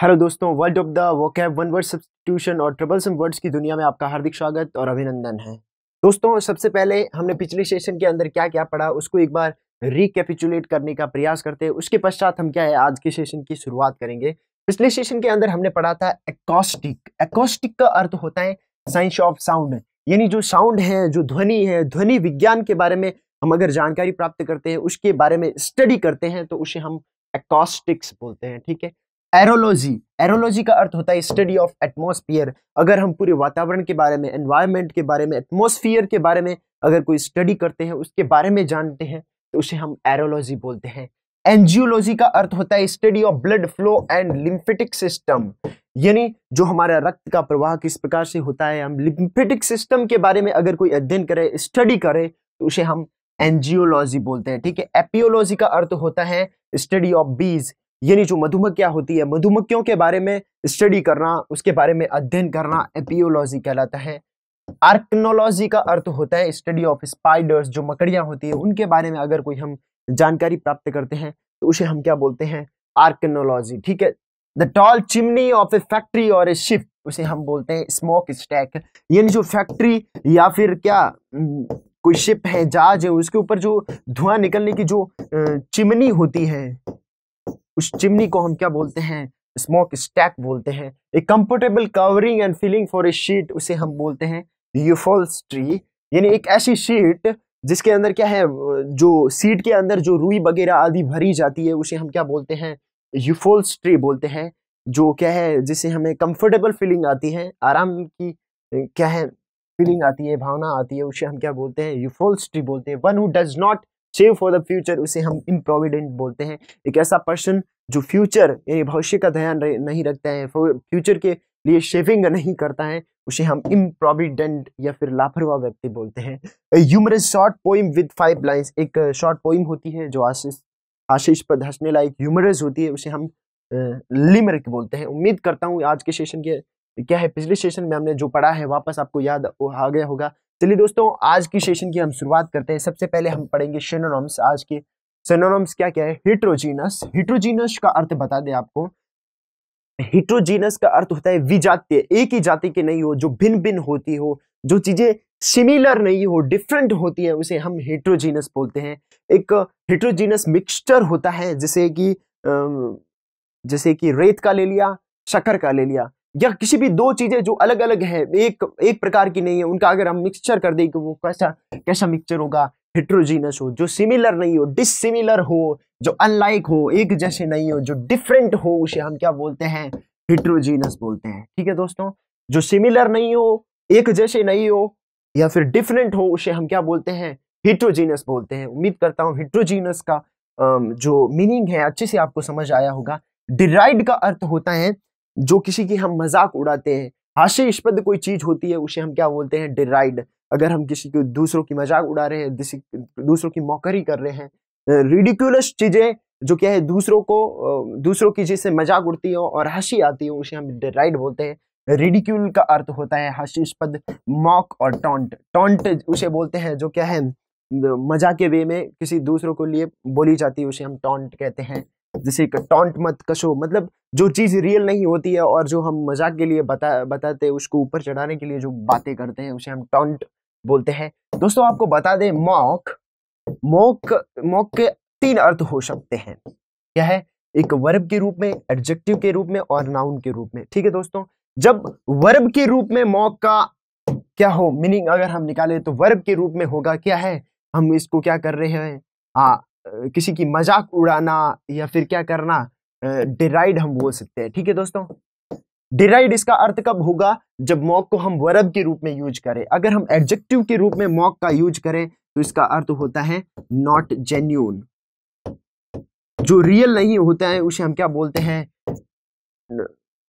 hello दोस्तों world of the vocab one word substitution और some words की दुनिया में आपका हार्दिक स्वागत और अभिनंदन है दोस्तों सबसे पहले हमने पिछले सेशन के अंदर क्या क्या पढ़ा उसको एक बार रिकेपिचुलेट करने का प्रयास करते हैं उसके पश्चात हम क्या है आज के सेशन की शुरुआत करेंगे पिछले सेशन के अंदर हमने पढ़ा था एकॉस्टिक एकॉस्टिक का अर्थ होता है साइंस ऑफ साउंड यानी जो साउंड है जो ध्वनि है ध्वनि विज्ञान के बारे में हम अगर जानकारी प्राप्त करते हैं उसके बारे में स्टडी करते हैं तो उसे हम एकॉस्टिक्स बोलते हैं ठीक है एरोलॉजी एरोलॉजी का अर्थ होता है स्टडी ऑफ एटमोसफियर अगर हम पूरे वातावरण के बारे में एनवायरमेंट के बारे में एटमोसफियर के बारे में अगर कोई स्टडी करते हैं उसके बारे में जानते हैं तो उसे हम एरोलॉजी बोलते हैं एंजियोलॉजी का अर्थ होता है study of blood flow and lymphatic system यानी जो हमारा रक्त का प्रवाह किस प्रकार से होता है हम लिम्फेटिक सिस्टम के बारे में अगर कोई अध्ययन करे स्टडी करे तो उसे हम एंजियोलॉजी बोलते हैं ठीक है एपियोलॉजी का अर्थ होता है स्टडी ऑफ बीज यानी जो मधुमक्खियाँ होती है मधुमक्खियों के बारे में स्टडी करना उसके बारे में अध्ययन करना एपियोलॉजी कहलाता है आर्कनोलॉजी का अर्थ होता है स्टडी ऑफ स्पाइडर्स जो मकड़ियाँ होती है उनके बारे में अगर कोई हम जानकारी प्राप्त करते हैं तो उसे हम क्या बोलते हैं आर्कनोलॉजी ठीक है the tall chimney of a factory और ए शिप उसे हम बोलते हैं स्मोक स्टैक यानी जो फैक्ट्री या फिर क्या कोई शिप है जहाज है उसके ऊपर जो धुआं निकलने की जो चिमनी होती है उस चिमनी को हम क्या बोलते हैं स्मोक स्टैक बोलते हैं a comfortable covering and feeling for a sheet उसे हम बोलते हैं ट्री यानी एक ऐसी शीट जिसके अंदर क्या है जो सीट के अंदर जो रुई वगैरह आदि भरी जाती है उसे हम क्या बोलते हैं ट्री बोलते हैं जो क्या है जिसे हमें कंफर्टेबल फीलिंग आती है आराम की क्या है फीलिंग आती है भावना आती है उसे हम क्या बोलते हैं ट्री बोलते हैं one who does not save for the future उसे हम इम्प्रोविडेंट बोलते हैं एक ऐसा पर्सन जो फ्यूचर यानी भविष्य का ध्यान नहीं रखता है फ्यूचर के लिए शेविंग नहीं करता है उसे हम इम्प्रोविडेंट या फिर लापरवाह व्यक्ति बोलते हैं humorous short poem with five lines एक शॉर्ट पोइम होती है जो आशीष आशीष पर हंसने लायक ह्यूमरस होती है उसे हम लिमरिक बोलते हैं उम्मीद करता हूँ आज के सेशन के क्या है पिछले सेशन में हमने जो पढ़ा है वापस आपको याद आ गया होगा चलिए दोस्तों आज की सेशन की हम शुरुआत करते हैं सबसे पहले हम पढ़ेंगे सेनोनॉम्स आज के सेनोनॉम्स क्या क्या है हिट्रोजीनस हिट्रोजीनस का अर्थ बता दें आपको हिट्रोजीनस का अर्थ होता है विजातीय एक ही जाति के नहीं हो जो भिन्न भिन्न होती हो जो चीजें सिमिलर नहीं हो डिफरेंट होती है उसे हम हिट्रोजीनस बोलते हैं एक हिट्रोजीनस मिक्सचर होता है जैसे कि जैसे कि रेत का ले लिया शक्कर का ले लिया या किसी भी दो चीजें जो अलग अलग है एक एक प्रकार की नहीं है उनका अगर हम मिक्सचर कर दें कि वो कैसा कैसा मिक्सचर होगा हिट्रोजीनस हो जो सिमिलर नहीं हो डिसिमिलर हो जो अनलाइक हो एक जैसे नहीं हो जो डिफरेंट हो उसे हम क्या बोलते हैं हिट्रोजीनस बोलते हैं ठीक है दोस्तों जो सिमिलर नहीं हो एक जैसे नहीं हो या फिर डिफरेंट हो उसे हम क्या बोलते हैं हिट्रोजीनस बोलते हैं उम्मीद करता हूँ हिट्रोजीनस का जो मीनिंग है अच्छे से आपको समझ आया होगा डिराइड का अर्थ होता है जो किसी की हम मजाक उड़ाते हैं हास्यास्पद कोई चीज होती है उसे हम क्या बोलते हैं डिराइड अगर हम किसी को दूसरों की मजाक उड़ा रहे हैं दूसरों की मौकरी कर रहे हैं रिडिकुलस चीजें जो क्या है दूसरों को दूसरों की चीज से मजाक उड़ती हो और हंसी आती हो उसे हम डिराइड बोलते हैं रिडिक्यूल का अर्थ होता है हसीस्पद मॉक और टॉन्ट टॉन्ट उसे बोलते हैं जो क्या है मजाक के वे में किसी दूसरों को लिए बोली जाती है उसे हम टॉन्ट कहते हैं जैसे टॉन्ट मत कशो मतलब जो चीज़ रियल नहीं होती है और जो हम मजाक के लिए बता बताते हैं उसको ऊपर चढ़ाने के लिए जो बातें करते हैं उसे हम टॉन्ट बोलते हैं दोस्तों आपको बता दें मॉक मॉक मॉक के तीन अर्थ हो सकते हैं क्या है एक वर्ब के रूप में एडजेक्टिव के रूप में और नाउन के रूप में ठीक है दोस्तों जब वर्ब के रूप में मॉक का क्या हो मीनिंग अगर हम निकाले तो वर्ब के रूप में होगा क्या है हम इसको क्या कर रहे हैं किसी की मजाक उड़ाना या फिर क्या करना डिराइड हम बोल सकते हैं ठीक है दोस्तों डिराइड इसका अर्थ कब होगा जब मॉक को हम वर्ब के रूप में यूज करें अगर हम एडजेक्टिव के रूप में मॉक का यूज करें तो इसका अर्थ होता है नॉट जेन्यून जो रियल नहीं होता है उसे हम क्या बोलते हैं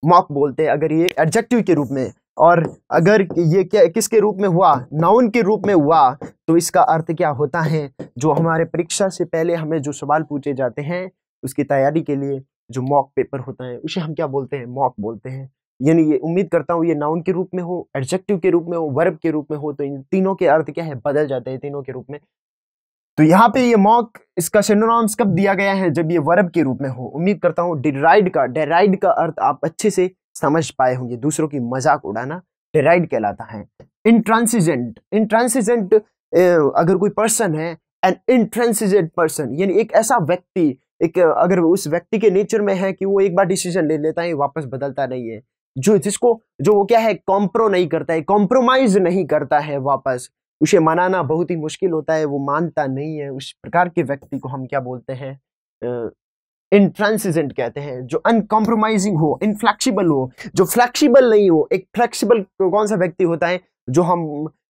मॉक बोलते हैं अगर ये एडजेक्टिव के रूप में और अगर ये क्या किसके रूप में हुआ नाउन के रूप में हुआ तो इसका अर्थ क्या होता है जो हमारे परीक्षा से पहले हमें जो सवाल पूछे जाते हैं उसकी तैयारी के लिए जो मॉक पेपर होता है उसे हम क्या बोलते हैं मॉक बोलते हैं यानी ये उम्मीद करता हूँ ये नाउन के रूप में हो एडजेक्टिव के रूप में हो वर्ब के रूप में हो तो इन तीनों के अर्थ क्या है बदल जाते हैं तीनों के रूप में तो यहाँ पे ये मॉक इसका सिनोनॉम्स कब दिया गया है जब ये वर्ब के रूप में हो उम्मीद करता हूँ डिराइड का डेराइड का अर्थ आप अच्छे से समझ पाए होंगे दूसरों की मजाक उड़ाना डिराइड कहलाता है इंट्रांसिजेंट इंट्रांसिजेंट अगर कोई पर्सन है एन इंट्रांसिजेंट पर्सन यानी एक ऐसा व्यक्ति एक अगर उस व्यक्ति के नेचर में है कि वो एक बार डिसीजन ले लेता है वापस बदलता नहीं है जो जिसको जो वो क्या है कॉम्प्रो नहीं करता है कॉम्प्रोमाइज नहीं करता है वापस उसे मनाना बहुत ही मुश्किल होता है वो मानता नहीं है उस प्रकार के व्यक्ति को हम क्या बोलते हैं इंट्रांसिजेंट कहते हैं जो अनकॉम्प्रोमाइजिंग हो इनफ्लेक्सिबल हो जो फ्लेक्सिबल नहीं हो एक फ्लेक्सिबल कौन सा व्यक्ति होता है जो हम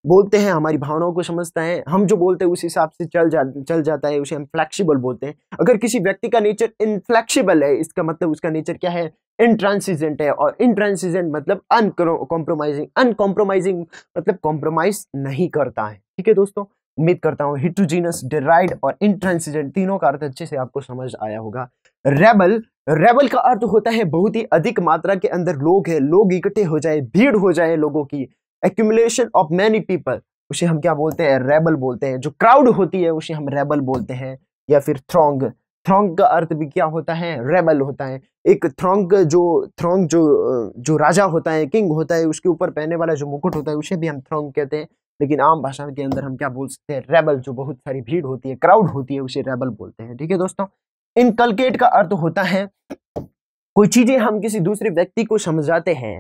बोलते हैं हमारी भावनाओं को समझता है हम जो बोलते हैं उस हिसाब से चल जा चल जाता है उसे हम फ्लेक्सिबल बोलते हैं अगर किसी व्यक्ति का नेचर इनफ्लेक्सिबल है इसका मतलब उसका नेचर क्या है इंट्रांसिजेंट है और इंट्रांसिजेंट मतलब अनकॉम्प्रोमाइजिंग अनकॉम्प्रोमाइजिंग मतलब कॉम्प्रोमाइज नहीं करता है ठीक है दोस्तों उम्मीद करता हूँ हिट्रोजीनस डेराइड और इंट्रांसिजेंट तीनों का अर्थ अच्छे से आपको समझ आया होगा रेबल रेबल का अर्थ होता है बहुत ही अधिक मात्रा के अंदर लोग है लोग इकट्ठे हो जाए भीड़ हो जाए लोगों की एक्यूमुलेशन ऑफ मैनी पीपल उसे हम क्या बोलते हैं रेबल बोलते हैं जो क्राउड होती है उसे हम रेबल बोलते हैं या फिर थ्रोंग थ्रोंग का अर्थ भी क्या होता है रेबल होता है एक थ्रोंग जो थ्रोंग जो जो राजा होता है किंग होता है उसके ऊपर पहनने वाला जो मुकुट होता है उसे भी हम थ्रोंग कहते हैं लेकिन आम भाषा के अंदर हम क्या बोल सकते हैं रेबल जो बहुत सारी भीड़ होती है क्राउड होती है उसे रेबल बोलते हैं ठीक है दोस्तों इनकलकेट का अर्थ होता है कोई चीजें हम किसी दूसरे व्यक्ति को समझाते हैं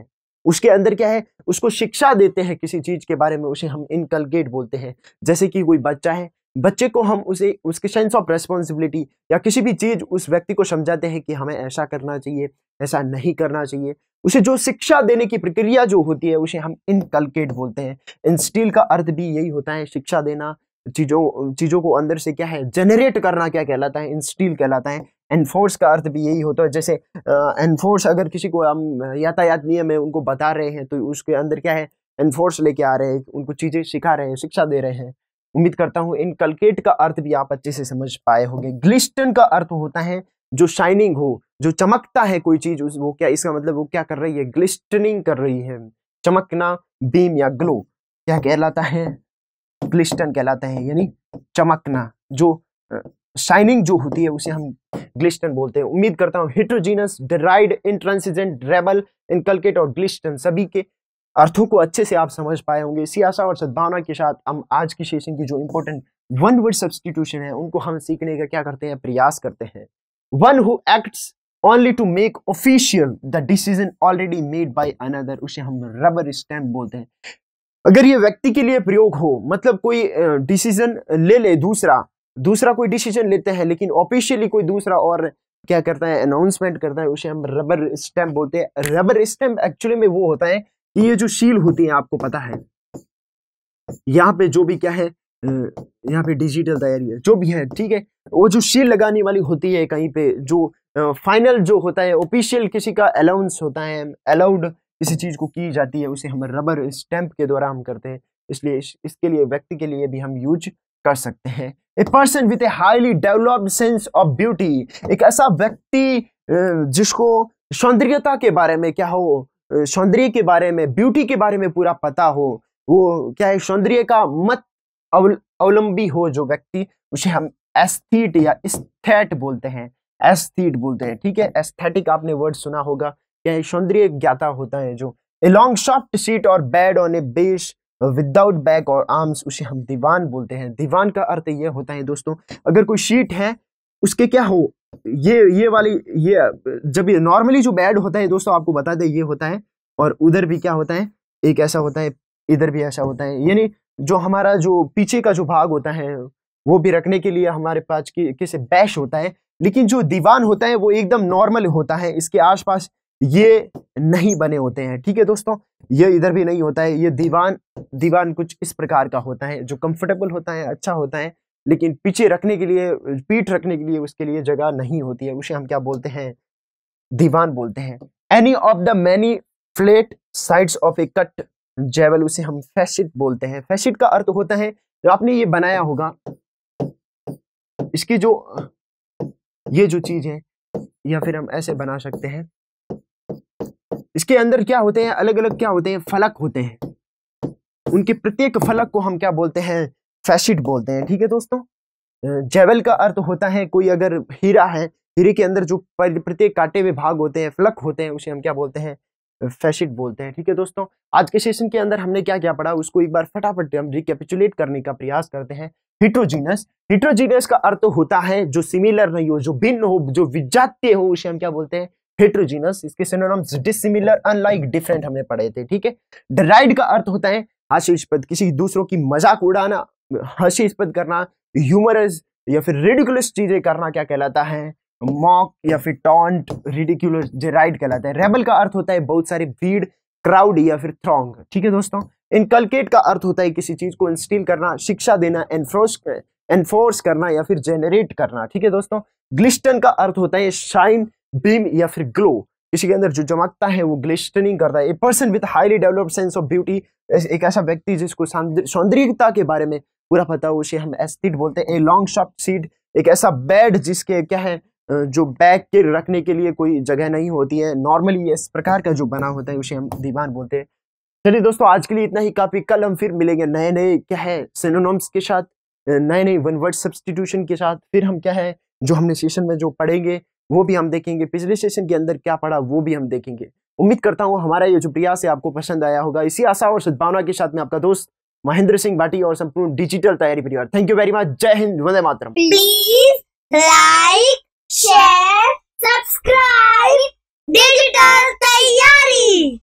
उसके अंदर क्या है उसको शिक्षा देते हैं किसी चीज के बारे में उसे हम इनकलकेट बोलते हैं जैसे कि कोई बच्चा है बच्चे को हम उसे उसके सेंस ऑफ रेस्पॉन्सिबिलिटी या किसी भी चीज उस व्यक्ति को समझाते हैं कि हमें ऐसा करना चाहिए ऐसा नहीं करना चाहिए उसे जो शिक्षा देने की प्रक्रिया जो होती है उसे हम इनकलकेट बोलते हैं इंस्टील का अर्थ भी यही होता है शिक्षा देना चीज़ों चीज़ों को अंदर से क्या है जनरेट करना क्या कहलाता है इंस्टील कहलाता है एनफोर्स का अर्थ भी यही होता है जैसे एनफोर्स अगर किसी को हम यातायात नियम है उनको बता रहे हैं तो उसके अंदर क्या है एनफोर्स लेके आ रहे हैं उनको चीज़ें सिखा रहे हैं शिक्षा दे रहे हैं उम्मीद करता हूँ इनकलकेट का अर्थ भी आप अच्छे से समझ पाए होंगे ग्लिस्टन का अर्थ होता है जो शाइनिंग हो जो चमकता है कोई चीज उस वो क्या इसका मतलब वो क्या कर रही है ग्लिस्टनिंग कर रही है चमकना बीम या ग्लो क्या कहलाता है ग्लिस्टन कहलाते हैं यानी चमकना जो शाइनिंग जो होती है उसे हम ग्लिस्टन बोलते हैं उम्मीद करता हूँ heterogeneous deride intransigent rebel inculcate और ग्लिस्टन सभी के अर्थों को अच्छे से आप समझ पाए होंगे इसी आशा और सद्भावना के साथ हम आज की सेशन की जो इंपॉर्टेंट वन वर्ड सब्सटीट्यूशन है उनको हम सीखने का क्या करते हैं प्रयास करते हैं one who acts only to make official the decision already made by another उसे हम रबर stamp बोलते हैं अगर ये व्यक्ति के लिए प्रयोग हो मतलब कोई डिसीजन ले ले दूसरा दूसरा कोई डिसीजन लेते हैं लेकिन ऑफिशियली कोई दूसरा और क्या करता है अनाउंसमेंट करता है उसे हम रबर स्टैम्प बोलते हैं रबर स्टैम्प एक्चुअली में वो होता है कि ये जो शील होती है आपको पता है यहाँ पे जो भी क्या है यहाँ पे डिजिटल तैयारी है जो भी है ठीक है वो जो शील लगाने वाली होती है कहीं पे जो फाइनल जो होता है ऑफिशियल किसी का अलाउंस होता है अलाउड किसी चीज़ को की जाती है उसे हम रबर स्टैंप के द्वारा हम करते हैं इसलिए इस, इसके लिए व्यक्ति के लिए भी हम यूज कर सकते हैं a person with a highly developed sense of beauty एक ऐसा व्यक्ति जिसको सौंदर्यता के बारे में क्या हो सौंदर्य के बारे में ब्यूटी के बारे में पूरा पता हो वो क्या है सौंदर्य का मत अवलंबी हो जो व्यक्ति उसे हम एस्थीट या एस्थेट बोलते हैं एस्थीट बोलते हैं ठीक है एस्थेटिक आपने वर्ड सुना होगा या सौंदर्य ज्ञाता होता है जो ए लॉन्ग सॉफ्ट सीट और bed on a base without back और आर्म्स उसे हम दीवान बोलते हैं दीवान का अर्थ ये होता है दोस्तों अगर कोई शीट है उसके क्या हो ये ये वाली ये जब नॉर्मली जो बेड होता है दोस्तों आपको बता दें ये होता है और उधर भी क्या होता है एक ऐसा होता है इधर भी ऐसा होता है यानी जो हमारा जो पीछे का जो भाग होता है वो भी रखने के लिए हमारे पास किसे बैश होता है लेकिन जो दीवान होता है वो एकदम नॉर्मल होता है इसके आसपास ये नहीं बने होते हैं ठीक है दोस्तों ये इधर भी नहीं होता है ये दीवान दीवान कुछ इस प्रकार का होता है जो कंफर्टेबल होता है अच्छा होता है लेकिन पीछे रखने के लिए पीठ रखने के लिए उसके लिए जगह नहीं होती है उसे हम क्या बोलते हैं दीवान बोलते हैं any of the many flat sides of a cut jewel उसे हम फैसिट बोलते हैं फैशिट का अर्थ होता है जो तो आपने ये बनाया होगा इसकी जो ये जो चीज है या फिर हम ऐसे बना सकते हैं इसके अंदर क्या होते हैं अलग अलग क्या होते हैं फलक होते हैं उनके प्रत्येक फलक को हम क्या बोलते हैं फैसिट बोलते हैं ठीक है दोस्तों जेवल का अर्थ होता है कोई अगर हीरा है हीरे के अंदर जो प्रत्येक काटे हुए भाग होते हैं फलक होते हैं उसे हम क्या बोलते हैं फैशिट बोलते हैं ठीक है दोस्तों आज के सेशन के अंदर हमने क्या क्या पढ़ा उसको एक बार फटाफट हम रिकेपिचुलेट करने का प्रयास करते हैं हिट्रोजीनस हिट्रोजीनस का अर्थ होता है जो सिमिलर नहीं हो जो भिन्न हो जो विजातीय हो उसे हम क्या बोलते हैं हेट्रोजीनस इसके सिनोनिम्स डिसिमिलर अनलाइक डिफरेंट हमने पढ़े थे ठीक है डराइड का अर्थ होता है हास्यास्पद किसी दूसरों की मजाक उड़ाना हास्यास्पद करना ह्यूमरस या फिर रेडिकुलस चीजें करना क्या कहलाता है मॉक या फिर टॉन्ट रिडिकुलस डिराइड कहलाता है रेबल का अर्थ होता है बहुत सारी भीड़ क्राउड या फिर थ्रोंग ठीक है दोस्तों इनकलकेट का अर्थ होता है किसी चीज को इंस्टील करना शिक्षा देना एनफोर्स एनफोर्स करना या फिर जेनरेट करना ठीक है दोस्तों ग्लिस्टन का अर्थ होता है शाइन बीम या फिर ग्लो इसी के अंदर जो चमकता है वो ग्लिस्टनिंग करता है a person with highly developed sense of beauty एक ऐसा व्यक्ति जिसको सौंदर्यता के बारे में पूरा पता हो उसे हम एस्थिट बोलते हैं ए लॉन्ग शॉप सीट एक ऐसा बेड जिसके क्या है जो बैग के रखने के लिए कोई जगह नहीं होती है नॉर्मली इस प्रकार का जो बना होता है उसे हम दीवान बोलते हैं चलिए दोस्तों आज के लिए इतना ही काफी कल हम फिर मिलेंगे नए नए क्या है सिनोनम्स के साथ नए नए वन वर्ड सब्सटीट्यूशन के साथ फिर हम क्या है जो हमने सेशन में जो पढ़ेंगे वो भी हम देखेंगे पिछले सेशन के अंदर क्या पढ़ा वो भी हम देखेंगे उम्मीद करता हूँ हमारा ये जो प्रयास है आपको पसंद आया होगा इसी आशा और सद्भावना के साथ में आपका दोस्त महेंद्र सिंह भाटी और संपूर्ण डिजिटल तैयारी परिवार थैंक यू वेरी मच जय हिंद वंदे मातरम please like share subscribe digital तैयारी